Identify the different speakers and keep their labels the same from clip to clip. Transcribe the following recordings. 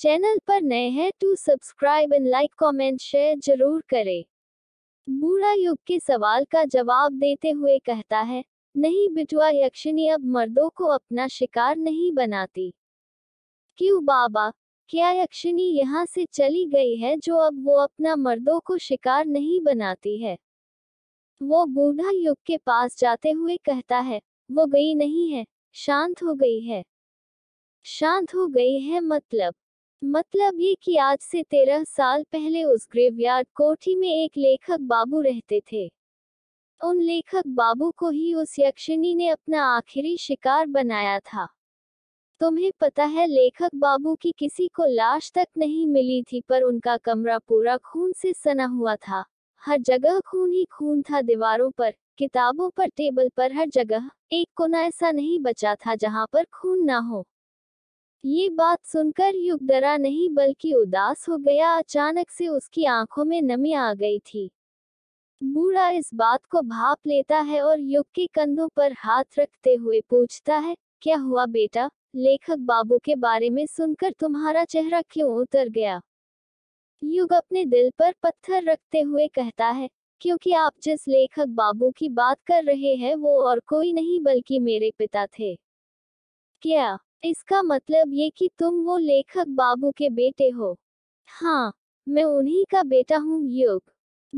Speaker 1: Channel पर नए हैं टू तो subscribe and like comment share जरूर करें बूढ़ा युग के सवाल का जवाब देते हुए कहता है नहीं बिटुआ यक्षिणी अब मर्दों को अपना शिकार नहीं बनाती क्यों बाबा क्या यक्षिणी यहाँ से चली गई है जो अब वो अपना मर्दों को शिकार नहीं बनाती है वो बूढ़ा युग के पास जाते हुए कहता है वो गई नहीं है शांत हो गई है शांत हो गई है मतलब मतलब ये कि आज से तेरह साल पहले उस ग्रेवयार्ड कोठी में एक लेखक बाबू रहते थे उन लेखक बाबू को ही उस यक्षिणी ने अपना आखिरी शिकार बनाया था तुम्हें पता है लेखक बाबू की किसी को लाश तक नहीं मिली थी पर उनका कमरा पूरा खून से सना हुआ था हर जगह खून ही खून था दीवारों पर किताबों पर टेबल पर हर जगह एक कोना ऐसा नहीं बचा था जहां पर खून ना हो ये बात सुनकर युग डरा नहीं बल्कि उदास हो गया अचानक से उसकी आंखों में नमी आ गई थी बूढ़ा इस बात को भाप लेता है और युग के कंधों पर हाथ रखते हुए पूछता है क्या हुआ बेटा लेखक बाबू के बारे में सुनकर तुम्हारा चेहरा क्यों उतर गया युग अपने दिल पर पत्थर रखते हुए कहता है क्योंकि आप जिस लेखक बाबू की बात कर रहे हैं वो और कोई नहीं बल्कि मेरे पिता थे क्या इसका मतलब ये कि तुम वो लेखक बाबू के बेटे हो हाँ मैं उन्हीं का बेटा हूँ युग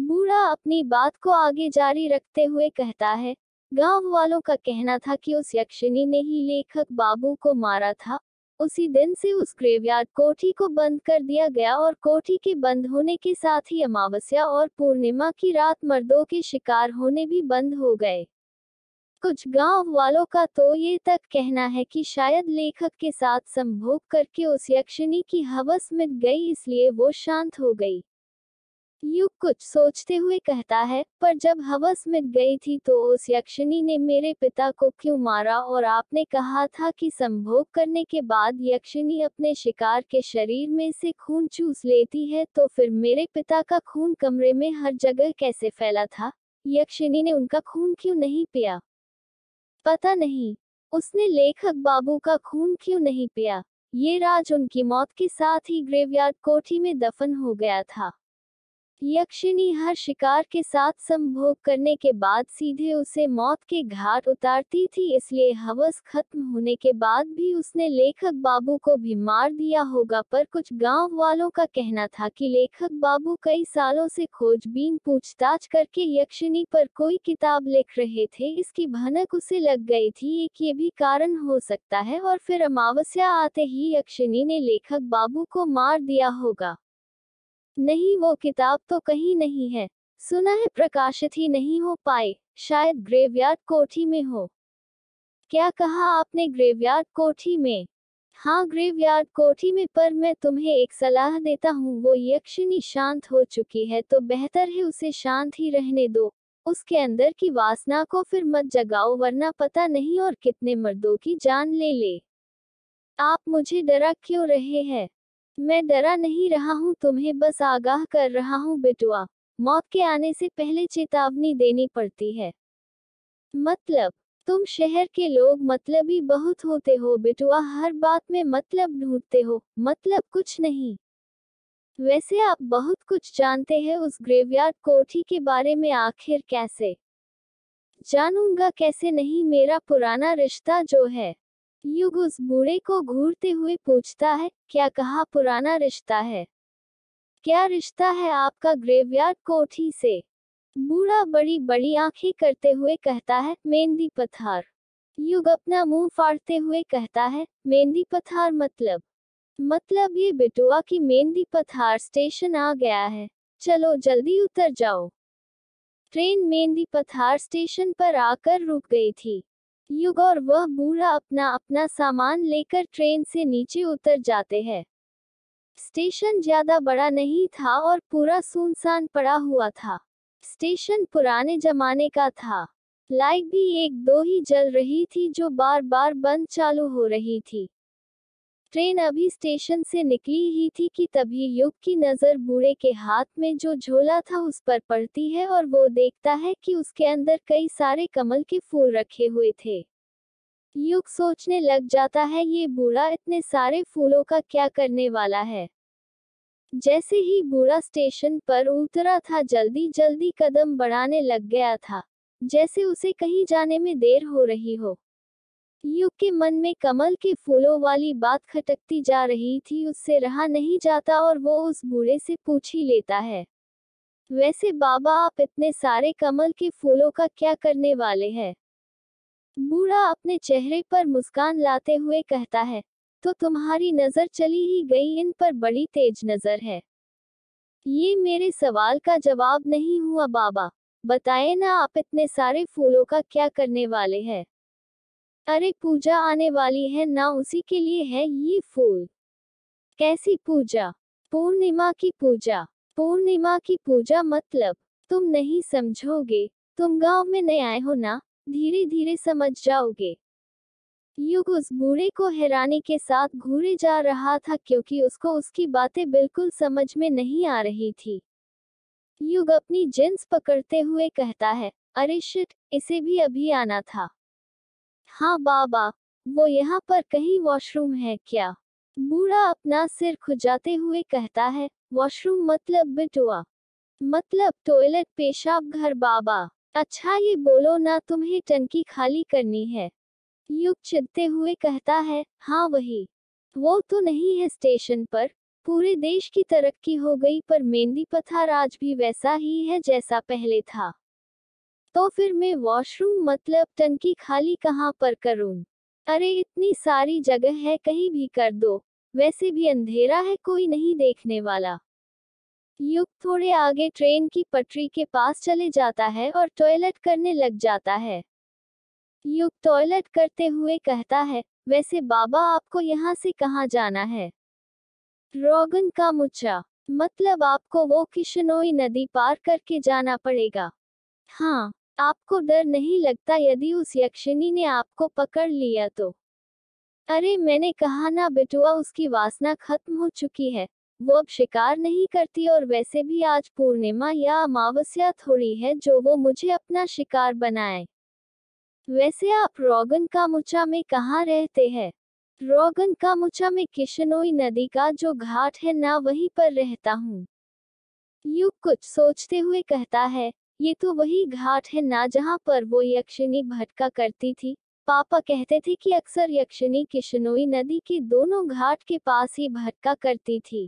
Speaker 1: बूढ़ा अपनी बात को आगे जारी रखते हुए कहता है गांव वालों का कहना था कि उस यक्षिणी ने ही लेखक बाबू को मारा था उसी दिन से उस ग्रेवयार्ड कोठी को बंद कर दिया गया और कोठी के बंद होने के साथ ही अमावस्या और पूर्णिमा की रात मर्दों के शिकार होने भी बंद हो गए कुछ गांव वालों का तो ये तक कहना है कि शायद लेखक के साथ संभोग करके उस यक्षिणी की हवस मिट गई इसलिए वो शांत हो गई युग कुछ सोचते हुए कहता है पर जब हवस मिट गई थी तो उस यक्षिणी ने मेरे पिता को क्यों मारा और आपने कहा था कि संभोग करने के बाद यक्षिणी अपने शिकार के शरीर में से खून चूस लेती है तो फिर मेरे पिता का खून कमरे में हर जगह कैसे फैला था यक्षिणी ने उनका खून क्यों नहीं पिया पता नहीं उसने लेखक बाबू का खून क्यों नहीं पिया ये राज उनकी मौत के साथ ही ग्रेवयार्ड कोठी में दफन हो गया था यक्षिणी हर शिकार के साथ संभोग करने के बाद सीधे उसे मौत के घाट उतारती थी इसलिए हवस खत्म होने के बाद भी उसने लेखक बाबू को भी मार दिया होगा पर कुछ गांव वालों का कहना था कि लेखक बाबू कई सालों से खोजबीन पूछताछ करके यक्षिणी पर कोई किताब लिख रहे थे इसकी भनक उसे लग गई थी एक ये भी कारण हो सकता है और फिर अमावस्या आते ही यक्षिणी ने लेखक बाबू को मार दिया होगा नहीं वो किताब तो कहीं नहीं है सुना है प्रकाशित ही नहीं हो पाए शायद ग्रेवयार्ड कोठी में हो क्या कहा आपने ग्रेवयार्ड कोठी में हाँ ग्रेवयार्ड कोठी में पर मैं तुम्हें एक सलाह देता हूँ वो यक्षिणी शांत हो चुकी है तो बेहतर है उसे शांत ही रहने दो उसके अंदर की वासना को फिर मत जगाओ वरना पता नहीं और कितने मर्दों की जान ले ले आप मुझे डरा क्यों रहे हैं मैं डरा नहीं रहा हूँ तुम्हें बस आगाह कर रहा हूँ बिटुआ मौत के आने से पहले चेतावनी देनी पड़ती है मतलब तुम शहर के लोग मतलब ही बहुत होते हो बिटुआ हर बात में मतलब ढूंढते हो मतलब कुछ नहीं वैसे आप बहुत कुछ जानते हैं उस ग्रेवयार्ड कोठी के बारे में आखिर कैसे जानूंगा कैसे नहीं मेरा पुराना रिश्ता जो है युग उस बूढ़े को घूरते हुए पूछता है क्या कहा पुराना रिश्ता है क्या रिश्ता है आपका ग्रेवयार्ड कोठी से बूढ़ा बड़ी बड़ी आंखें करते हुए कहता है मेहंदी पथार युग अपना मुंह फाड़ते हुए कहता है मेहंदी पथार मतलब मतलब ये बिटुआ की मेहंदी पथार स्टेशन आ गया है चलो जल्दी उतर जाओ ट्रेन मेहंदी पथार स्टेशन पर आकर रुक गई थी युग और वह बूढ़ा अपना अपना सामान लेकर ट्रेन से नीचे उतर जाते हैं स्टेशन ज्यादा बड़ा नहीं था और पूरा सुनसान पड़ा हुआ था स्टेशन पुराने जमाने का था लाइट भी एक दो ही जल रही थी जो बार बार बंद चालू हो रही थी ट्रेन अभी स्टेशन से निकली ही थी कि तभी युग की नजर बूढ़े के हाथ में जो झोला था उस पर पड़ती है और वो देखता है कि उसके अंदर कई सारे कमल के फूल रखे हुए थे युग सोचने लग जाता है ये बूढ़ा इतने सारे फूलों का क्या करने वाला है जैसे ही बूढ़ा स्टेशन पर उतरा था जल्दी जल्दी कदम बढ़ाने लग गया था जैसे उसे कहीं जाने में देर हो रही हो यू के मन में कमल के फूलों वाली बात खटकती जा रही थी उससे रहा नहीं जाता और वो उस बूढ़े से पूछ ही लेता है वैसे बाबा आप इतने सारे कमल के फूलों का क्या करने वाले हैं बूढ़ा अपने चेहरे पर मुस्कान लाते हुए कहता है तो तुम्हारी नजर चली ही गई इन पर बड़ी तेज नजर है ये मेरे सवाल का जवाब नहीं हुआ बाबा बताए ना आप इतने सारे फूलों का क्या करने वाले हैं अरे पूजा आने वाली है ना उसी के लिए है ये फूल कैसी पूजा पूर्णिमा की पूजा पूर्णिमा की पूजा मतलब तुम नहीं समझोगे तुम गांव में नए आए हो ना धीरे धीरे समझ जाओगे युग उस बूढ़े को हैरानी के साथ घूरे जा रहा था क्योंकि उसको उसकी बातें बिल्कुल समझ में नहीं आ रही थी युग अपनी जींस पकड़ते हुए कहता है अरे शिट इसे भी अभी आना था हाँ बाबा वो यहाँ पर कहीं वॉशरूम है क्या बूढ़ा अपना सिर खुजाते हुए कहता है वॉशरूम मतलब बिटुआ मतलब टॉयलेट पेशाब घर बाबा अच्छा ये बोलो ना तुम्हें टंकी खाली करनी है युग चिदते हुए कहता है हाँ वही वो तो नहीं है स्टेशन पर पूरे देश की तरक्की हो गई पर मेहंदी पथार आज भी वैसा ही है जैसा पहले था तो फिर मैं वॉशरूम मतलब टंकी खाली कहाँ पर करूँ अरे इतनी सारी जगह है कहीं भी कर दो वैसे भी अंधेरा है कोई नहीं देखने वाला युग थोड़े आगे ट्रेन की पटरी के पास चले जाता है और टॉयलेट करने लग जाता है युग टॉयलेट करते हुए कहता है वैसे बाबा आपको यहाँ से कहाँ जाना है रोगन का मुच्छा मतलब आपको वो किशनोई नदी पार करके जाना पड़ेगा हाँ आपको डर नहीं लगता यदि उस यक्षिणी ने आपको पकड़ लिया तो अरे मैंने कहा ना बिटुआ उसकी वासना खत्म हो चुकी है वो अब शिकार नहीं करती और वैसे भी आज पूर्णिमा या अमावस्या थोड़ी है जो वो मुझे अपना शिकार बनाए वैसे आप रोगन का मुचा में कहाँ रहते हैं रोगन का मुचा में किशनोई नदी का जो घाट है ना वहीं पर रहता हूँ यू कुछ सोचते हुए कहता है ये तो वही घाट है ना जहाँ पर वो यक्षिणी भटका करती थी पापा कहते थे कि अक्सर यक्षिणी किशनोई नदी के दोनों घाट के पास ही भटका करती थी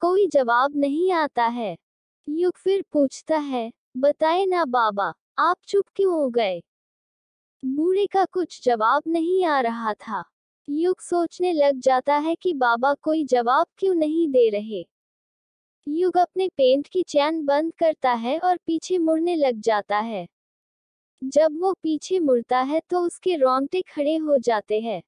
Speaker 1: कोई जवाब नहीं आता है युग फिर पूछता है बताए ना बाबा आप चुप क्यों हो गए बूढ़े का कुछ जवाब नहीं आ रहा था युग सोचने लग जाता है कि बाबा कोई जवाब क्यों नहीं दे रहे युग अपने पेंट की चैन बंद करता है और पीछे मुड़ने लग जाता है जब वो पीछे मुड़ता है तो उसके रोंगटे खड़े हो जाते हैं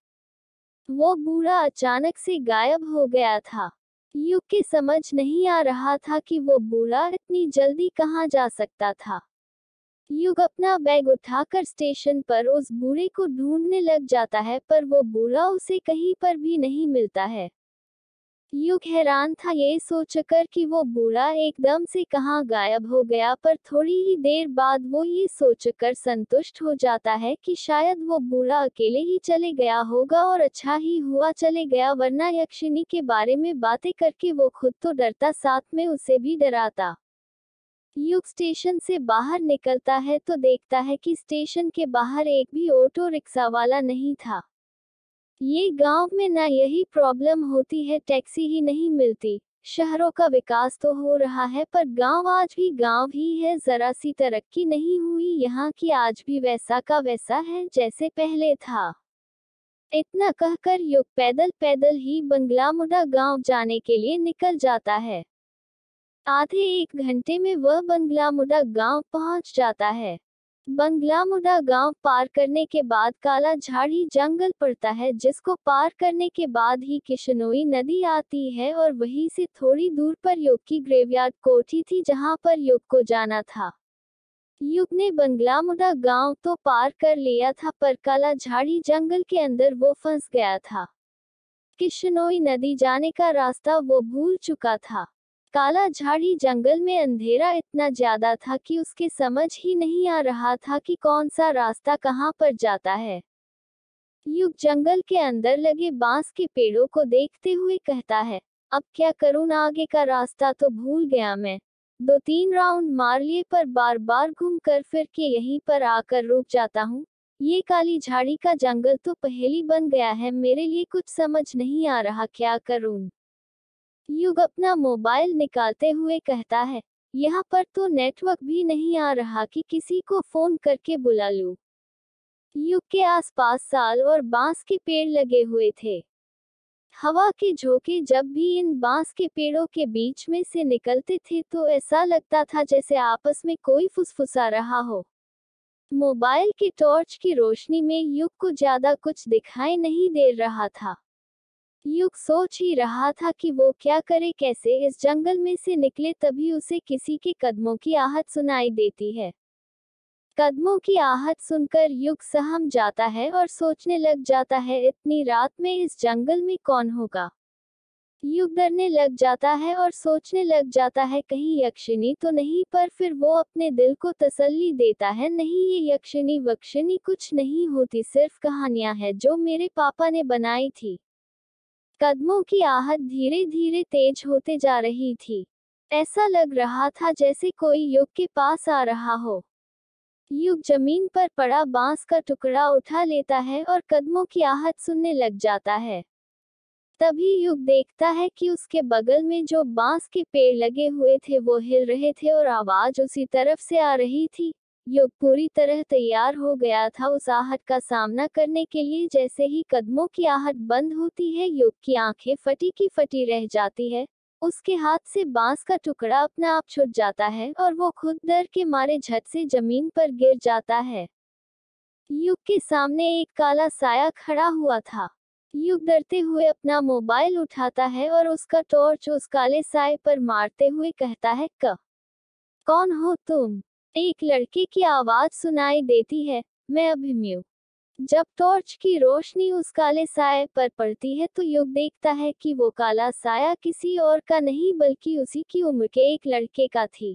Speaker 1: वो बूढ़ा अचानक से गायब हो गया था युग के समझ नहीं आ रहा था कि वो बूढ़ा इतनी जल्दी कहाँ जा सकता था युग अपना बैग उठाकर स्टेशन पर उस बूढ़े को ढूंढने लग जाता है पर वो बूढ़ा उसे कहीं पर भी नहीं मिलता है युग हैरान था ये सोचकर कि वो बूढ़ा एकदम से कहाँ गायब हो गया पर थोड़ी ही देर बाद वो ये सोचकर संतुष्ट हो जाता है कि शायद वो बूढ़ा अकेले ही चले गया होगा और अच्छा ही हुआ चले गया वरना यक्षिणी के बारे में बातें करके वो खुद तो डरता साथ में उसे भी डराता युग स्टेशन से बाहर निकलता है तो देखता है कि स्टेशन के बाहर एक भी ऑटो रिक्शा वाला नहीं था ये गांव में ना यही प्रॉब्लम होती है टैक्सी ही नहीं मिलती शहरों का विकास तो हो रहा है पर गांव आज भी गांव ही है जरा सी तरक्की नहीं हुई यहाँ की आज भी वैसा का वैसा है जैसे पहले था इतना कहकर युग पैदल पैदल ही बंगलामुडा गांव जाने के लिए निकल जाता है आधे एक घंटे में वह बंगलामुडा गांव पहुंच जाता है बंगलामुडा गांव पार करने के बाद काला झाड़ी जंगल पड़ता है जिसको पार करने के बाद ही किशनोई नदी आती है और वहीं से थोड़ी दूर पर युग की ग्रेवयार्ड कोठी थी जहां पर युग को जाना था युग ने बंगलामुडा गांव तो पार कर लिया था पर काला झाड़ी जंगल के अंदर वो फंस गया था किशनोई नदी जाने का रास्ता वो भूल चुका था काला झाड़ी जंगल में अंधेरा इतना ज्यादा था कि उसके समझ ही नहीं आ रहा था कि कौन सा रास्ता कहाँ पर जाता है युग जंगल के अंदर लगे बांस के पेड़ों को देखते हुए कहता है अब क्या करूँ आगे का रास्ता तो भूल गया मैं दो तीन राउंड मार लिए पर बार बार घूम कर फिर के यहीं पर आकर रुक जाता हूँ ये काली झाड़ी का जंगल तो पहली बन गया है मेरे लिए कुछ समझ नहीं आ रहा क्या करूँ युग अपना मोबाइल निकालते हुए कहता है यहाँ पर तो नेटवर्क भी नहीं आ रहा कि किसी को फोन करके बुला लू युग के आसपास साल और बांस के पेड़ लगे हुए थे हवा के झोंके जब भी इन बांस के पेड़ों के बीच में से निकलते थे तो ऐसा लगता था जैसे आपस में कोई फुसफुसा रहा हो मोबाइल के टॉर्च की रोशनी में युग को ज्यादा कुछ दिखाई नहीं दे रहा था युग सोच ही रहा था कि वो क्या करे कैसे इस जंगल में से निकले तभी उसे किसी के कदमों की आहत सुनाई देती है कदमों की आहत सुनकर युग सहम जाता है और सोचने लग जाता है इतनी रात में इस जंगल में कौन होगा युग डरने लग जाता है और सोचने लग जाता है कहीं यक्षिणी तो नहीं पर फिर वो अपने दिल को तसल्ली देता है नहीं ये यक्षिणी वक्षिणी कुछ नहीं होती सिर्फ कहानियां है जो मेरे पापा ने बनाई थी कदमों की आहट धीरे धीरे तेज होते जा रही थी ऐसा लग रहा था जैसे कोई युग के पास आ रहा हो युग जमीन पर पड़ा बांस का टुकड़ा उठा लेता है और कदमों की आहट सुनने लग जाता है तभी युग देखता है कि उसके बगल में जो बांस के पेड़ लगे हुए थे वो हिल रहे थे और आवाज उसी तरफ से आ रही थी योग पूरी तरह तैयार हो गया था उस आहट का सामना करने के लिए जैसे ही कदमों की आहट बंद होती है योग की आंखें फटी की फटी रह जाती है उसके हाथ से बांस का टुकड़ा अपना आप छुट जाता है और वो खुद डर के मारे झट से जमीन पर गिर जाता है युग के सामने एक काला साया खड़ा हुआ था युग डरते हुए अपना मोबाइल उठाता है और उसका टॉर्च उस काले साय पर मारते हुए कहता है क कौन हो तुम एक लड़के की आवाज सुनाई देती है मैं अभिमयु जब टॉर्च की रोशनी उस काले साय पर पड़ती है तो युग देखता है कि वो काला साया किसी और का नहीं बल्कि उसी की उम्र के एक लड़के का थी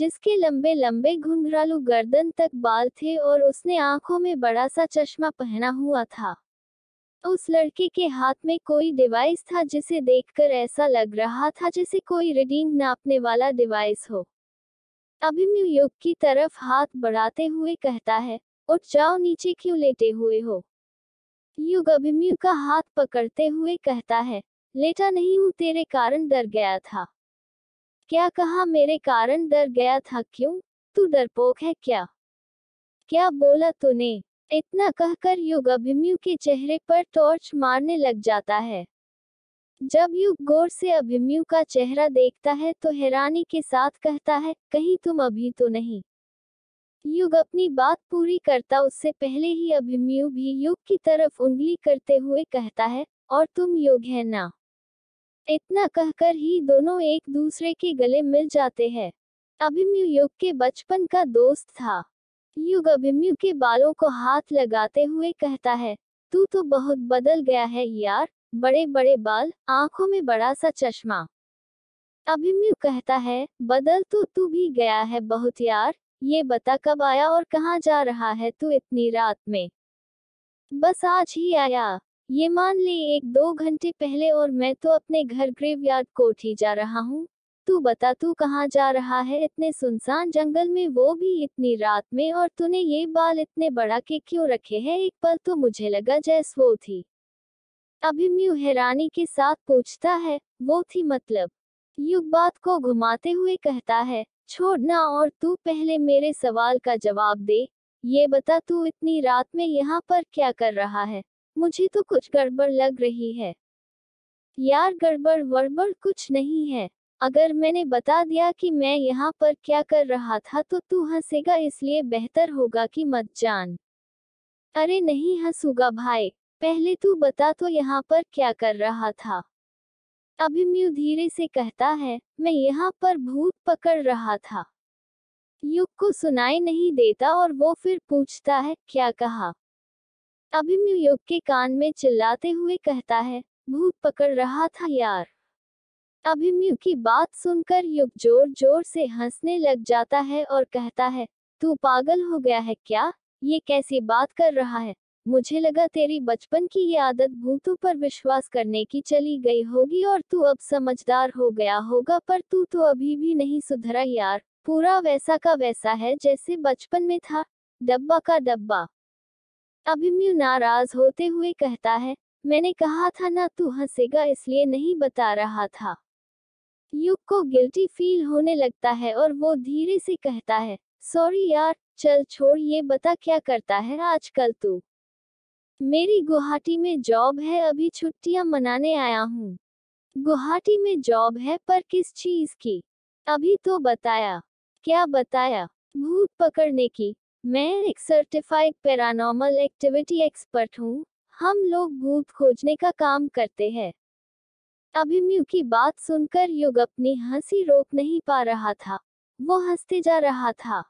Speaker 1: जिसके लंबे लंबे घुंघरालू गर्दन तक बाल थे और उसने आंखों में बड़ा सा चश्मा पहना हुआ था उस लड़के के हाथ में कोई डिवाइस था जिसे देखकर ऐसा लग रहा था जैसे कोई रीडिंग नापने वाला डिवाइस हो अभिमन्यु युग की तरफ हाथ बढ़ाते हुए कहता है उठ जाओ नीचे क्यों लेटे हुए हो युग अभिमन्यु का हाथ पकड़ते हुए कहता है लेटा नहीं हूँ तेरे कारण डर गया था क्या कहा मेरे कारण डर गया था क्यों तू डरपोक है क्या क्या बोला तूने इतना कहकर युग अभिमन्यु के चेहरे पर टॉर्च मारने लग जाता है जब युग गौर से अभिमयु का चेहरा देखता है तो हैरानी के साथ कहता है कहीं तुम अभी तो नहीं युग अपनी बात पूरी करता उससे पहले ही अभिमयु भी युग की तरफ उंगली करते हुए कहता है और तुम युग है ना इतना कहकर ही दोनों एक दूसरे के गले मिल जाते हैं अभिमयु युग के बचपन का दोस्त था युग अभिमयु के बालों को हाथ लगाते हुए कहता है तू तो बहुत बदल गया है यार बड़े बड़े बाल आंखों में बड़ा सा चश्मा अभिमन्यु कहता है बदल तो तू भी गया है बहुत यार ये बता कब आया और कहाँ जा रहा है तू इतनी रात में बस आज ही आया ये मान ले एक दो घंटे पहले और मैं तो अपने घर ग्रेवयार्ड ही जा रहा हूँ तू बता तू कहाँ जा रहा है इतने सुनसान जंगल में वो भी इतनी रात में और तूने ये बाल इतने बड़ा के क्यों रखे हैं एक पल तो मुझे लगा जैस वो थी म्यू हैरानी के साथ पूछता है वो थी मतलब युग बात को घुमाते हुए कहता है छोड़ना और तू पहले मेरे सवाल का जवाब दे ये बता तू इतनी रात में यहाँ पर क्या कर रहा है मुझे तो कुछ गड़बड़ लग रही है यार गड़बड़ वड़बड़ कुछ नहीं है अगर मैंने बता दिया कि मैं यहाँ पर क्या कर रहा था तो तू हंसेगा इसलिए बेहतर होगा कि मत जान अरे नहीं हंसूगा भाई पहले तू बता तो यहाँ पर क्या कर रहा था अभिम्यु धीरे से कहता है मैं यहाँ पर भूत पकड़ रहा था युग को सुनाई नहीं देता और वो फिर पूछता है क्या कहा अभिम्यु युग के कान में चिल्लाते हुए कहता है भूत पकड़ रहा था यार अभिम्यु की बात सुनकर युग जोर जोर से हंसने लग जाता है और कहता है तू पागल हो गया है क्या ये कैसी बात कर रहा है मुझे लगा तेरी बचपन की ये आदत भूतों पर विश्वास करने की चली गई होगी और तू अब समझदार हो गया होगा पर तू तो अभी भी नहीं सुधरा यार पूरा वैसा का वैसा है जैसे बचपन में था डब्बा का डब्बा अभिमन्यु नाराज होते हुए कहता है मैंने कहा था ना तू हंसेगा इसलिए नहीं बता रहा था युग को गिल्टी फील होने लगता है और वो धीरे से कहता है सॉरी यार चल छोड़ ये बता क्या करता है आजकल तू मेरी गुवाहाटी में जॉब है अभी छुट्टियां मनाने आया हूँ गुवाहाटी में जॉब है पर किस चीज की अभी तो बताया क्या बताया भूत पकड़ने की मैं एक सर्टिफाइड पैरानॉर्मल एक्टिविटी एक्सपर्ट हूँ हम लोग भूत खोजने का काम करते हैं अभिमन्यु की बात सुनकर युग अपनी हंसी रोक नहीं पा रहा था वो हंसते जा रहा था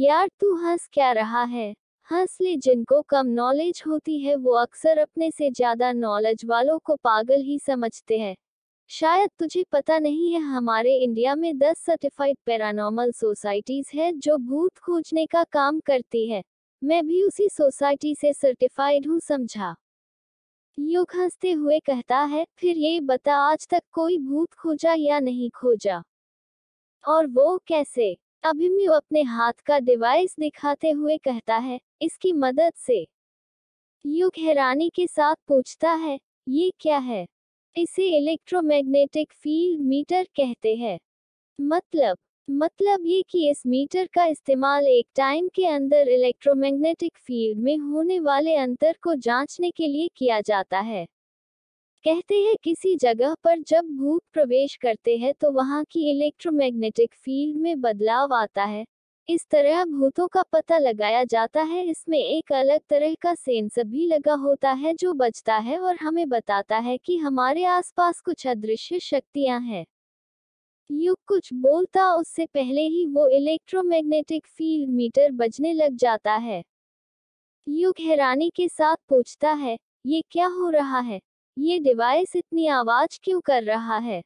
Speaker 1: यार तू हंस क्या रहा है हंसली जिनको कम नॉलेज होती है वो अक्सर अपने से ज्यादा नॉलेज वालों को पागल ही समझते हैं शायद तुझे पता नहीं है हमारे इंडिया में 10 सर्टिफाइड पैरानॉर्मल सोसाइटीज है जो भूत खोजने का काम करती है मैं भी उसी सोसाइटी से सर्टिफाइड हूँ समझा युग हंसते हुए कहता है फिर ये बता आज तक कोई भूत खोजा या नहीं खोजा और वो कैसे अभिमन्यु अपने हाथ का डिवाइस दिखाते हुए कहता है इसकी मदद से युग हैरानी के साथ पूछता है ये क्या है इसे इलेक्ट्रोमैग्नेटिक फील्ड मीटर कहते हैं मतलब मतलब ये कि इस मीटर का इस्तेमाल एक टाइम के अंदर इलेक्ट्रोमैग्नेटिक फील्ड में होने वाले अंतर को जांचने के लिए किया जाता है कहते हैं किसी जगह पर जब भूत प्रवेश करते हैं तो वहां की इलेक्ट्रोमैग्नेटिक फील्ड में बदलाव आता है इस तरह भूतों का पता लगाया जाता है इसमें एक अलग तरह का सेंसर भी लगा होता है जो बचता है और हमें बताता है कि हमारे आसपास कुछ अदृश्य शक्तियां हैं युग कुछ बोलता उससे पहले ही वो इलेक्ट्रोमैग्नेटिक फील्ड मीटर बजने लग जाता है युग हैरानी के साथ पूछता है ये क्या हो रहा है ये डिवाइस इतनी आवाज क्यों कर रहा है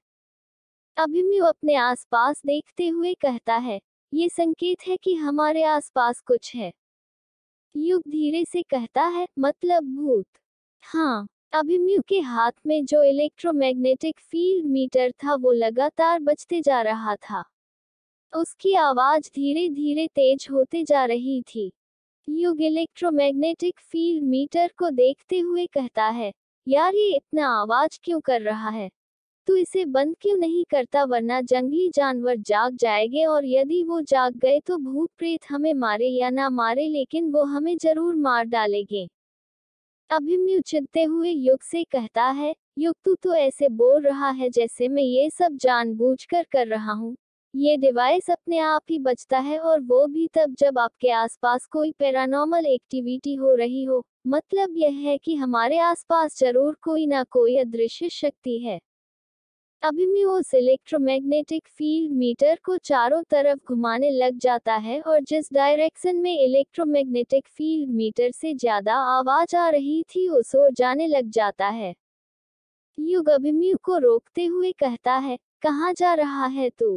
Speaker 1: अभिमन्यु अपने आसपास देखते हुए कहता है ये संकेत है कि हमारे आसपास कुछ है युग धीरे से कहता है मतलब भूत हाँ अभिमन्यु के हाथ में जो इलेक्ट्रोमैग्नेटिक फील्ड मीटर था वो लगातार बजते जा रहा था उसकी आवाज धीरे धीरे तेज होते जा रही थी युग इलेक्ट्रोमैग्नेटिक फील्ड मीटर को देखते हुए कहता है यार ये इतना आवाज क्यों कर रहा है तू इसे बंद क्यों नहीं करता वरना जंगली जानवर जाग जाएंगे और यदि वो जाग गए तो भूत प्रेत हमें मारे या ना मारे लेकिन वो हमें जरूर मार डालेंगे अभिमन्यु चिंते हुए युग से कहता है युग तू तो ऐसे बोल रहा है जैसे मैं ये सब जानबूझकर कर रहा हूँ ये डिवाइस अपने आप ही बचता है और वो भी तब जब आपके आसपास कोई पैरानॉर्मल एक्टिविटी हो रही हो मतलब यह है कि हमारे आसपास जरूर कोई ना कोई अदृश्य शक्ति है अभिमन्यु उस इलेक्ट्रोमैग्नेटिक फील्ड मीटर को चारों तरफ घुमाने लग जाता है और जिस डायरेक्शन में इलेक्ट्रोमैग्नेटिक फील्ड मीटर से ज्यादा आवाज आ रही थी उस ओर जाने लग जाता है युग अभिमन्यु को रोकते हुए कहता है कहाँ जा रहा है तू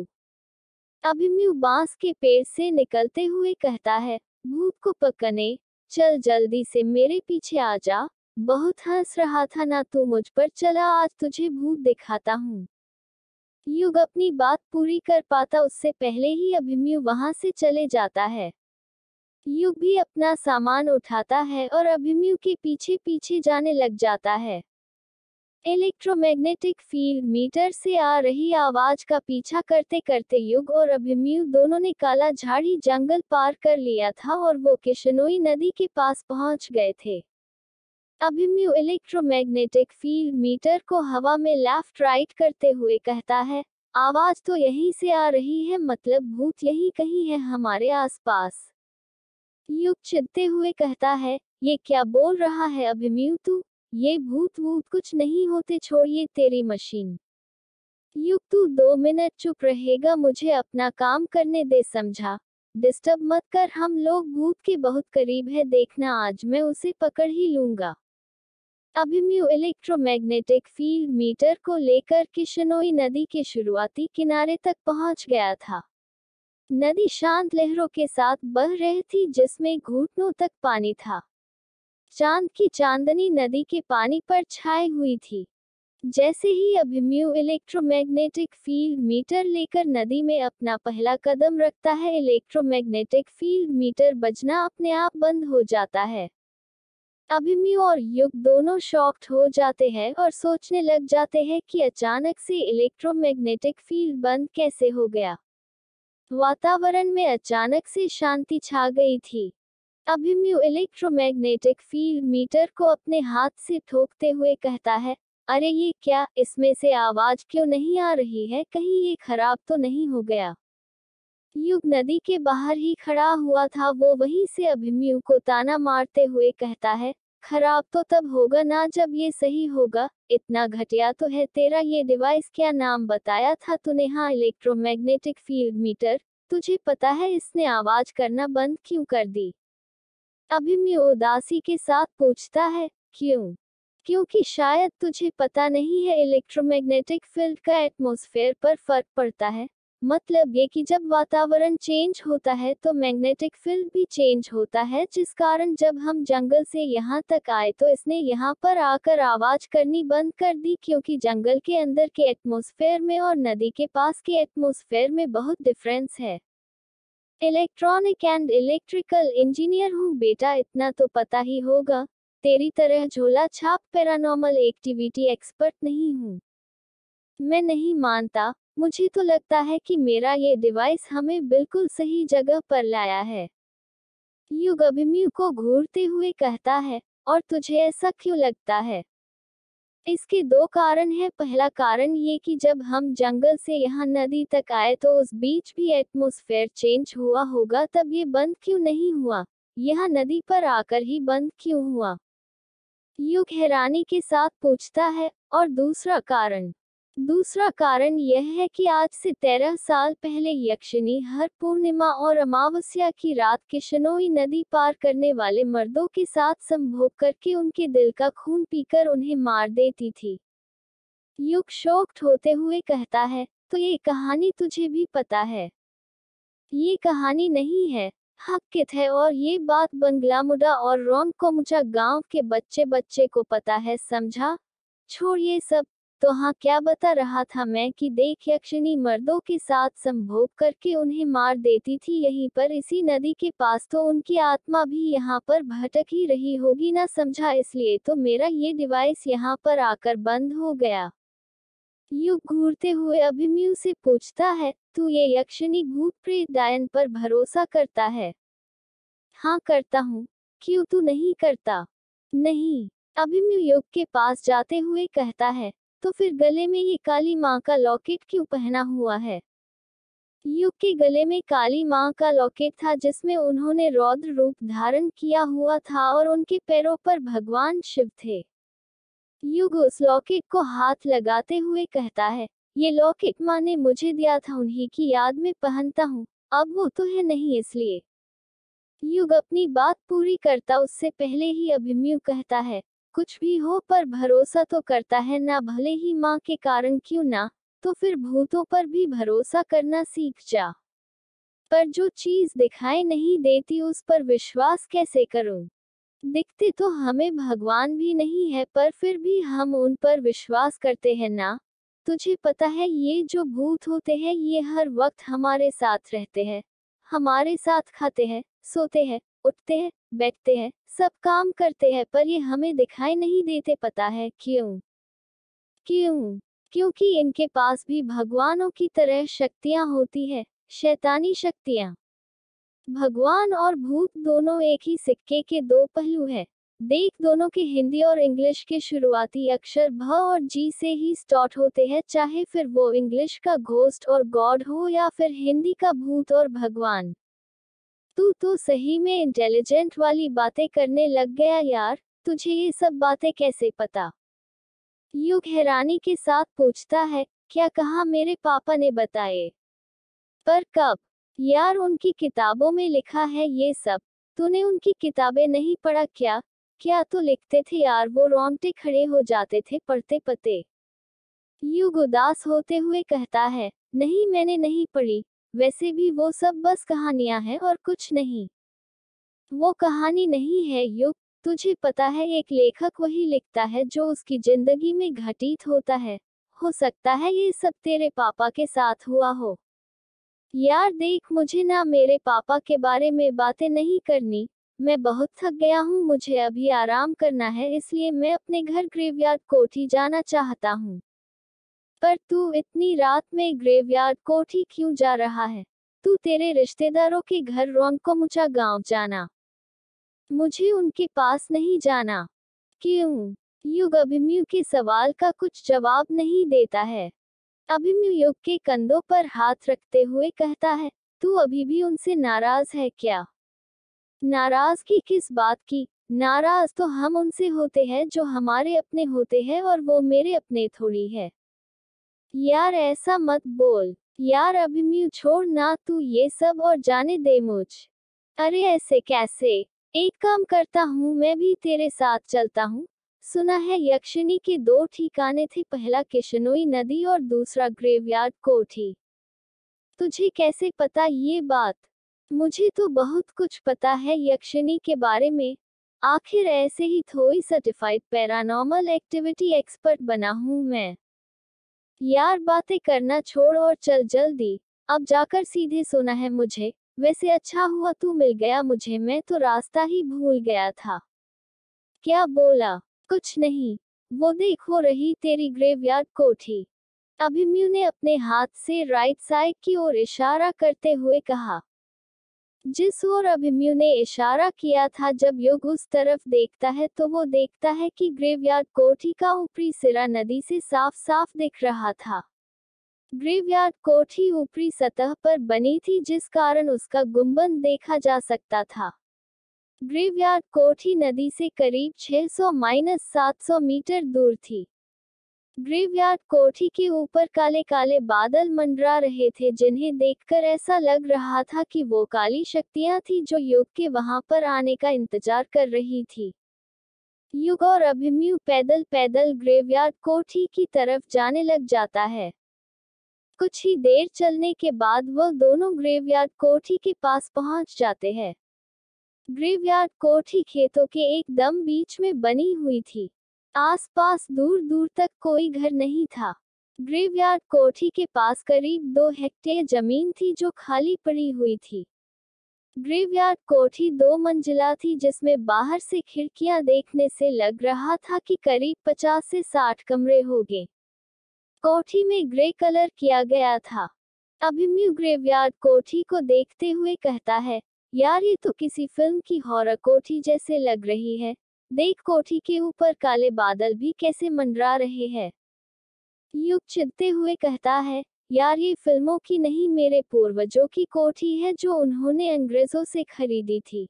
Speaker 1: अभिमयु बांस के पेड़ से निकलते हुए कहता है भूत को पकने चल जल्दी से मेरे पीछे आ जा बहुत हंस रहा था ना तू मुझ पर चला आज तुझे भूत दिखाता हूँ युग अपनी बात पूरी कर पाता उससे पहले ही अभिमयु वहां से चले जाता है युग भी अपना सामान उठाता है और अभिमयु के पीछे पीछे जाने लग जाता है इलेक्ट्रोमैग्नेटिक फील्ड मीटर से आ रही आवाज का पीछा करते करते युग और अभिमयु दोनों ने काला झाड़ी जंगल पार कर लिया था और वो किशनोई नदी के पास पहुंच गए थे अभिमन्यु इलेक्ट्रोमैग्नेटिक फील्ड मीटर को हवा में लेफ्ट राइट करते हुए कहता है आवाज तो यहीं से आ रही है मतलब भूत यही कहीं है हमारे आसपास युग चिदते हुए कहता है ये क्या बोल रहा है अभिमयु तू ये भूत वूत कुछ नहीं होते छोड़िए तेरी मशीन युग तू दो मिनट चुप रहेगा मुझे अपना काम करने दे समझा डिस्टर्ब मत कर हम लोग भूत के बहुत करीब है देखना आज मैं उसे पकड़ ही लूंगा अभिमयु इलेक्ट्रोमैग्नेटिक फील्ड मीटर को लेकर किशनोई नदी के शुरुआती किनारे तक पहुंच गया था नदी शांत लहरों के साथ बह रही थी जिसमें घुटनों तक पानी था चांद की चांदनी नदी के पानी पर छाई हुई थी जैसे ही अभिमन्यु इलेक्ट्रोमैग्नेटिक फील्ड मीटर लेकर नदी में अपना पहला कदम रखता है इलेक्ट्रोमैग्नेटिक फील्ड मीटर बजना अपने आप बंद हो जाता है अभिमन्यु और युग दोनों शॉक्ड हो जाते हैं और सोचने लग जाते हैं कि अचानक से इलेक्ट्रोमैग्नेटिक फील्ड बंद कैसे हो गया वातावरण में अचानक से शांति छा गई थी अभिम्यु इलेक्ट्रोमैग्नेटिक फील्ड मीटर को अपने हाथ से ठोकते हुए कहता है अरे ये क्या इसमें से आवाज क्यों नहीं आ रही है कहीं ये खराब तो नहीं हो गया युग नदी के बाहर ही खड़ा हुआ था वो वहीं से अभिम्यु को ताना मारते हुए कहता है खराब तो तब होगा ना जब ये सही होगा इतना घटिया तो है तेरा ये डिवाइस क्या नाम बताया था तूने हाँ इलेक्ट्रोमैग्नेटिक फील्ड मीटर तुझे पता है इसने आवाज करना बंद क्यों कर दी अभिम्य उदासी के साथ पूछता है क्यों क्योंकि शायद तुझे पता नहीं है इलेक्ट्रोमैग्नेटिक फील्ड का एटमॉस्फेयर पर फर्क पड़ता है मतलब ये कि जब वातावरण चेंज होता है तो मैग्नेटिक फील्ड भी चेंज होता है जिस कारण जब हम जंगल से यहाँ तक आए तो इसने यहाँ पर आकर आवाज करनी बंद कर दी क्योंकि जंगल के अंदर के एटमॉस्फेयर में और नदी के पास के एटमॉस्फेयर में बहुत डिफरेंस है इलेक्ट्रॉनिक एंड इलेक्ट्रिकल इंजीनियर हूँ बेटा इतना तो पता ही होगा तेरी तरह झोला छाप पैरानॉर्मल एक्टिविटी एक्सपर्ट नहीं हूँ मैं नहीं मानता मुझे तो लगता है कि मेरा ये डिवाइस हमें बिल्कुल सही जगह पर लाया है युग अभिमयु को घूरते हुए कहता है और तुझे ऐसा क्यों लगता है इसके दो कारण हैं पहला कारण ये कि जब हम जंगल से यहाँ नदी तक आए तो उस बीच भी एटमोसफेयर चेंज हुआ होगा तब ये बंद क्यों नहीं हुआ यह नदी पर आकर ही बंद क्यों हुआ युग हैरानी के साथ पूछता है और दूसरा कारण दूसरा कारण यह है कि आज से तेरह साल पहले यक्षिणी हर पूर्णिमा और अमावस्या की रात किशनोई नदी पार करने वाले मर्दों के साथ संभोग करके उनके दिल का खून पीकर उन्हें मार देती थी युग शोक्ट होते हुए कहता है तो ये कहानी तुझे भी पता है ये कहानी नहीं है हकित है और ये बात बंगलामुडा और रोंग कोमुचा गांव के बच्चे बच्चे को पता है समझा छोड़ ये सब तो हाँ क्या बता रहा था मैं कि देख यक्षिणी मर्दों के साथ संभोग करके उन्हें मार देती थी यहीं पर इसी नदी के पास तो उनकी आत्मा भी यहाँ पर भटक ही रही होगी ना समझा इसलिए तो मेरा ये डिवाइस यहाँ पर आकर बंद हो गया युग घूरते हुए अभिमयु से पूछता है तू ये यक्षिणी भूत प्रेत डायन पर भरोसा करता है हाँ करता हूँ क्यों तू नहीं करता नहीं अभिमयु युग के पास जाते हुए कहता है तो फिर गले में ये काली माँ का लॉकेट क्यों पहना हुआ है युग के गले में काली माँ का लॉकेट था जिसमें उन्होंने रौद्र रूप धारण किया हुआ था और उनके पैरों पर भगवान शिव थे युग उस लॉकेट को हाथ लगाते हुए कहता है ये लॉकेट माँ ने मुझे दिया था उन्हीं की याद में पहनता हूँ अब वो तो है नहीं इसलिए युग अपनी बात पूरी करता उससे पहले ही अभिमयु कहता है कुछ भी हो पर भरोसा तो करता है ना भले ही माँ के कारण क्यों ना तो फिर भूतों पर भी भरोसा करना सीख जा पर जो चीज दिखाई नहीं देती उस पर विश्वास कैसे करूं? दिखते तो हमें भगवान भी नहीं है पर फिर भी हम उन पर विश्वास करते हैं ना तुझे पता है ये जो भूत होते हैं ये हर वक्त हमारे साथ रहते हैं हमारे साथ खाते हैं सोते हैं उठते हैं बैठते हैं सब काम करते हैं पर ये हमें दिखाई नहीं देते पता है क्यों क्यों क्योंकि इनके पास भी भगवानों की तरह शक्तियां होती है शैतानी शक्तियां भगवान और भूत दोनों एक ही सिक्के के दो पहलू हैं। देख दोनों के हिंदी और इंग्लिश के शुरुआती अक्षर भ और जी से ही स्टार्ट होते हैं चाहे फिर वो इंग्लिश का घोस्ट और गॉड हो या फिर हिंदी का भूत और भगवान तू तो सही में इंटेलिजेंट वाली बातें करने लग गया यार तुझे ये सब बातें कैसे पता युग हैरानी के साथ पूछता है क्या कहा मेरे पापा ने बताए पर कब यार उनकी किताबों में लिखा है ये सब तूने उनकी किताबें नहीं पढ़ा क्या क्या तो लिखते थे यार वो रोंगटे खड़े हो जाते थे पढ़ते पते युग उदास होते हुए कहता है नहीं मैंने नहीं पढ़ी वैसे भी वो सब बस कहानियां हैं और कुछ नहीं वो कहानी नहीं है युग तुझे पता है एक लेखक वही लिखता है जो उसकी जिंदगी में घटित होता है हो सकता है ये सब तेरे पापा के साथ हुआ हो यार देख मुझे ना मेरे पापा के बारे में बातें नहीं करनी मैं बहुत थक गया हूँ मुझे अभी आराम करना है इसलिए मैं अपने घर ग्रेवयार्ड कोठी जाना चाहता हूँ पर तू इतनी रात में ग्रेवयार्ड कोठी क्यों जा रहा है तू तेरे रिश्तेदारों के घर को मुचा गांव जाना मुझे उनके पास नहीं जाना क्यों युग अभिमयु के सवाल का कुछ जवाब नहीं देता है अभिमयु युग के कंधों पर हाथ रखते हुए कहता है तू अभी भी उनसे नाराज है क्या नाराज की किस बात की नाराज तो हम उनसे होते हैं जो हमारे अपने होते हैं और वो मेरे अपने थोड़ी है यार ऐसा मत बोल यार अभी मू छोड़ ना तू ये सब और जाने दे मुझ अरे ऐसे कैसे एक काम करता हूँ मैं भी तेरे साथ चलता हूँ सुना है यक्षिणी के दो ठिकाने थे पहला किशनोई नदी और दूसरा ग्रेवयार्ड कोठी तुझे कैसे पता ये बात मुझे तो बहुत कुछ पता है यक्षिणी के बारे में आखिर ऐसे ही थोड़ी सर्टिफाइड पैरानॉर्मल एक्टिविटी एक्सपर्ट बना हूँ मैं यार बातें करना छोड़ और चल जल्दी अब जाकर सीधे सोना है मुझे वैसे अच्छा हुआ तू मिल गया मुझे मैं तो रास्ता ही भूल गया था क्या बोला कुछ नहीं वो देख हो रही तेरी ग्रेवयार्ड कोठी अभिमन्यु ने अपने हाथ से राइट साइड की ओर इशारा करते हुए कहा जिस ओर अभिमन्यु ने इशारा किया था जब युग उस तरफ देखता है तो वो देखता है कि ग्रेवयार्ड कोठी का ऊपरी सिरा नदी से साफ साफ दिख रहा था ग्रेवयार्ड कोठी ऊपरी सतह पर बनी थी जिस कारण उसका गुंबद देखा जा सकता था ग्रेवयार्ड कोठी नदी से करीब 600 माइनस सात मीटर दूर थी ग्रेवयार्ड कोठी के ऊपर काले काले बादल मंडरा रहे थे जिन्हें देखकर ऐसा लग रहा था कि वो काली शक्तियां थी जो युग के वहां पर आने का इंतजार कर रही थी युग और अभिमयु पैदल पैदल ग्रेवयार्ड कोठी की तरफ जाने लग जाता है कुछ ही देर चलने के बाद वह दोनों ग्रेवयार्ड कोठी के पास पहुंच जाते हैं ग्रेवयार्ड कोठी खेतों के एकदम बीच में बनी हुई थी आसपास दूर दूर तक कोई घर नहीं था ग्रेवयार्ड कोठी के पास करीब दो हेक्टेयर जमीन थी जो खाली पड़ी हुई थी ग्रेवयार्ड कोठी दो मंजिला थी जिसमें बाहर से खिड़कियां देखने से लग रहा था कि करीब पचास से साठ कमरे होंगे कोठी में ग्रे कलर किया गया था अभिमय ग्रेवयार्ड कोठी को देखते हुए कहता है यार ये तो किसी फिल्म की हॉरर कोठी जैसे लग रही है देख कोठी के ऊपर काले बादल भी कैसे मंडरा रहे हैं युग चिदते हुए कहता है यार ये फिल्मों की नहीं मेरे पूर्वजों की कोठी है जो उन्होंने अंग्रेजों से खरीदी थी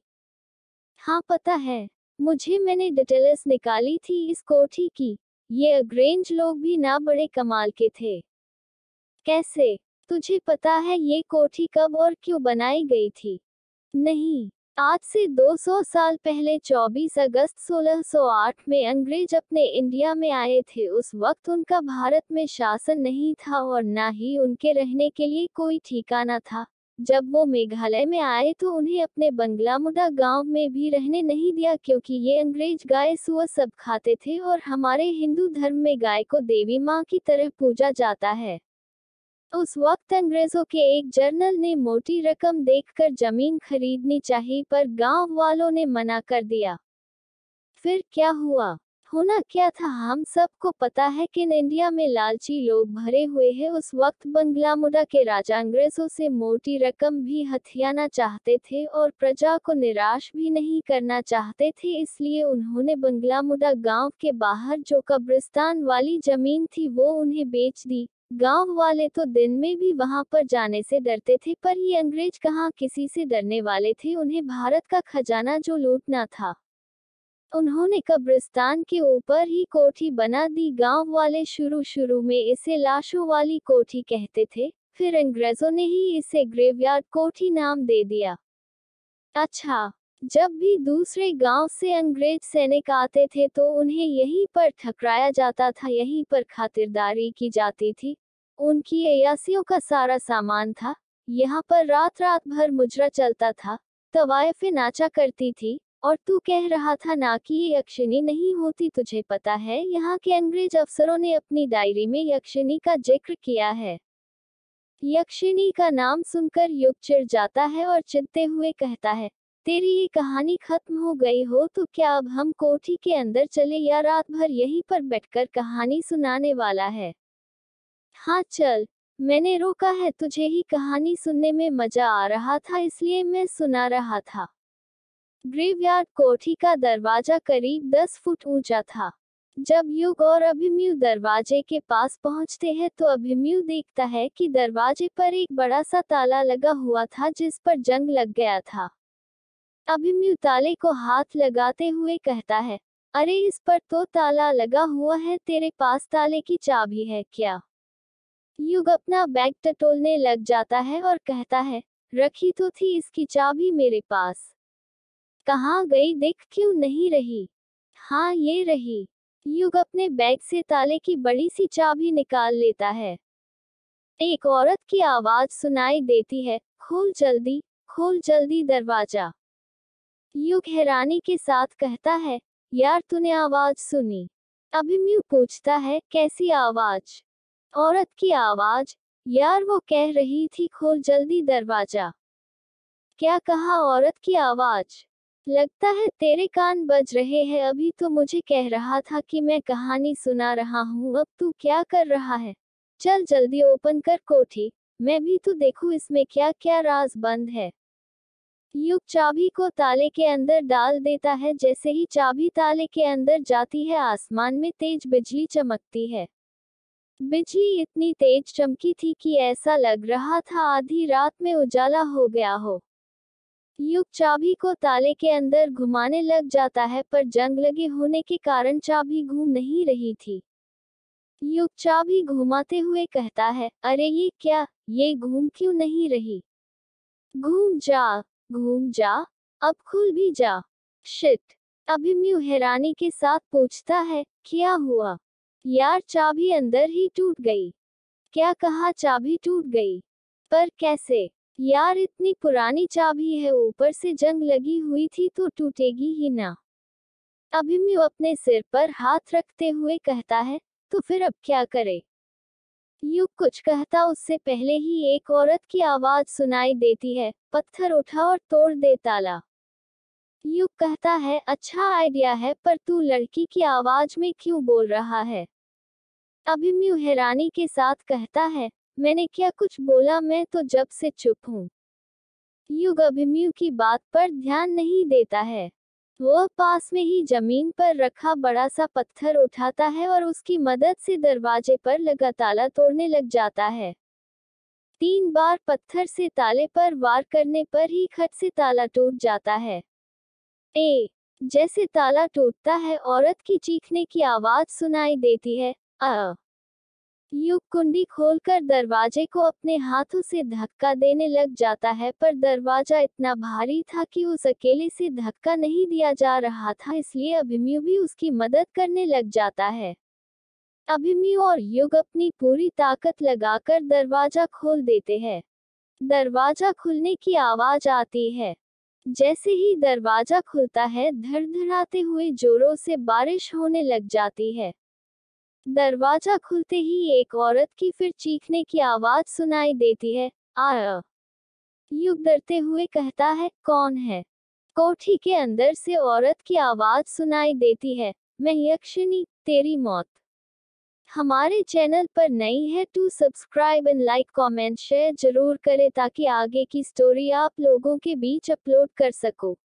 Speaker 1: हाँ पता है मुझे मैंने डिटेल्स निकाली थी इस कोठी की ये अग्रेंज लोग भी ना बड़े कमाल के थे कैसे तुझे पता है ये कोठी कब और क्यों बनाई गई थी नहीं आज से 200 साल पहले 24 अगस्त 1608 में अंग्रेज अपने इंडिया में आए थे उस वक्त उनका भारत में शासन नहीं था और न ही उनके रहने के लिए कोई ठिकाना था जब वो मेघालय में आए तो उन्हें अपने बंगलामुडा गांव में भी रहने नहीं दिया क्योंकि ये अंग्रेज गाय सुअ सब खाते थे और हमारे हिंदू धर्म में गाय को देवी माँ की तरह पूजा जाता है उस वक्त अंग्रेजों के एक जर्नल ने मोटी रकम देखकर जमीन खरीदनी चाहिए पर गांव वालों ने मना कर दिया फिर क्या हुआ होना क्या था हम सबको पता है कि इंडिया में लालची लोग भरे हुए हैं उस वक्त बंगलामुडा के राजा अंग्रेजों से मोटी रकम भी हथियाना चाहते थे और प्रजा को निराश भी नहीं करना चाहते थे इसलिए उन्होंने बंगला मुडा गांव के बाहर जो कब्रिस्तान वाली जमीन थी वो उन्हें बेच दी गांव वाले तो दिन में भी वहां पर जाने से डरते थे पर ये अंग्रेज कहा किसी से डरने वाले थे उन्हें भारत का खजाना जो लूटना था उन्होंने कब्रिस्तान के ऊपर ही कोठी बना दी गांव वाले शुरू शुरू में इसे लाशों वाली कोठी कहते थे फिर अंग्रेजों ने ही इसे ग्रेवयार्ड कोठी नाम दे दिया अच्छा जब भी दूसरे गांव से अंग्रेज सैनिक आते थे तो उन्हें यहीं पर ठकराया जाता था यहीं पर खातिरदारी की जाती थी उनकी अयासियों का सारा सामान था यहाँ पर रात रात भर मुजरा चलता था तवायफे नाचा करती थी और तू कह रहा था ना कि ये यक्षिणी नहीं होती तुझे पता है यहाँ के अंग्रेज अफसरों ने अपनी डायरी में यक्षिणी का जिक्र किया है यक्षिणी का नाम सुनकर युग चिड़ जाता है और चिंते हुए कहता है तेरी ये कहानी खत्म हो गई हो तो क्या अब हम कोठी के अंदर चले या रात भर यहीं पर बैठकर कहानी सुनाने वाला है हाँ चल मैंने रोका है तुझे ही कहानी सुनने में मजा आ रहा था इसलिए मैं सुना रहा था ग्रेवयार्ड कोठी का दरवाजा करीब दस फुट ऊंचा था जब युग और अभिमन्यु दरवाजे के पास पहुंचते हैं तो अभिमन्यु देखता है कि दरवाजे पर एक बड़ा सा ताला लगा हुआ था जिस पर जंग लग गया था अभिमन्यु ताले को हाथ लगाते हुए कहता है अरे इस पर तो ताला लगा हुआ है तेरे पास ताले की चाबी है क्या युग अपना बैग टटोलने लग जाता है और कहता है रखी तो थी इसकी चाबी मेरे पास कहा गई देख क्यों नहीं रही हाँ ये रही युग अपने बैग से ताले की बड़ी सी चाबी निकाल लेता है एक औरत की आवाज सुनाई देती है खोल जल्दी खोल जल्दी दरवाजा युग हैरानी के साथ कहता है यार तूने आवाज सुनी अभिमन्यु पूछता है कैसी आवाज औरत की आवाज यार वो कह रही थी खोल जल्दी दरवाजा क्या कहा औरत की आवाज लगता है तेरे कान बज रहे हैं अभी तो मुझे कह रहा था कि मैं कहानी सुना रहा हूँ अब तू क्या कर रहा है चल जल्दी ओपन कर कोठी मैं भी तो देखू इसमें क्या क्या राज बंद है युग चाबी को ताले के अंदर डाल देता है जैसे ही चाबी ताले के अंदर जाती है आसमान में तेज बिजली चमकती है बिजली इतनी तेज चमकी थी कि ऐसा लग रहा था आधी रात में उजाला हो गया हो युग चाबी को ताले के अंदर घुमाने लग जाता है पर जंग लगे होने के कारण चाबी घूम नहीं रही थी युग चाबी घुमाते हुए कहता है अरे ये क्या ये घूम क्यों नहीं रही घूम जा घूम जा अब खुल भी जा शिट अभिमन्यु हैरानी के साथ पूछता है क्या हुआ यार चाबी अंदर ही टूट गई क्या कहा चाबी टूट गई पर कैसे यार इतनी पुरानी चाबी है ऊपर से जंग लगी हुई थी तो टूटेगी ही ना अभिमन्यु अपने सिर पर हाथ रखते हुए कहता है तो फिर अब क्या करे युग कुछ कहता उससे पहले ही एक औरत की आवाज सुनाई देती है पत्थर उठा और तोड़ दे ताला युग कहता है अच्छा आइडिया है पर तू लड़की की आवाज में क्यों बोल रहा है अभिम्यु हैरानी के साथ कहता है मैंने क्या कुछ बोला मैं तो जब से चुप हूँ युग अभिमन्यु की बात पर ध्यान नहीं देता है वह पास में ही जमीन पर रखा बड़ा सा पत्थर उठाता है और उसकी मदद से दरवाजे पर लगा ताला तोड़ने लग जाता है तीन बार पत्थर से ताले पर वार करने पर ही खट से ताला टूट जाता है ए जैसे ताला टूटता है औरत की चीखने की आवाज सुनाई देती है आ युग कुंडी खोलकर दरवाजे को अपने हाथों से धक्का देने लग जाता है पर दरवाजा इतना भारी था कि उस अकेले से धक्का नहीं दिया जा रहा था इसलिए अभिमयु भी उसकी मदद करने लग जाता है अभिमयु और युग अपनी पूरी ताकत लगाकर दरवाजा खोल देते हैं दरवाजा खुलने की आवाज आती है जैसे ही दरवाजा खुलता है धड़धड़ाते हुए जोरों से बारिश होने लग जाती है दरवाजा खुलते ही एक औरत की फिर चीखने की आवाज सुनाई देती है आया युग डरते हुए कहता है कौन है कोठी के अंदर से औरत की आवाज सुनाई देती है मैं यक्षिणी तेरी मौत हमारे चैनल पर नई है टू subscribe and like comment share जरूर करें ताकि आगे की स्टोरी आप लोगों के बीच अपलोड कर सको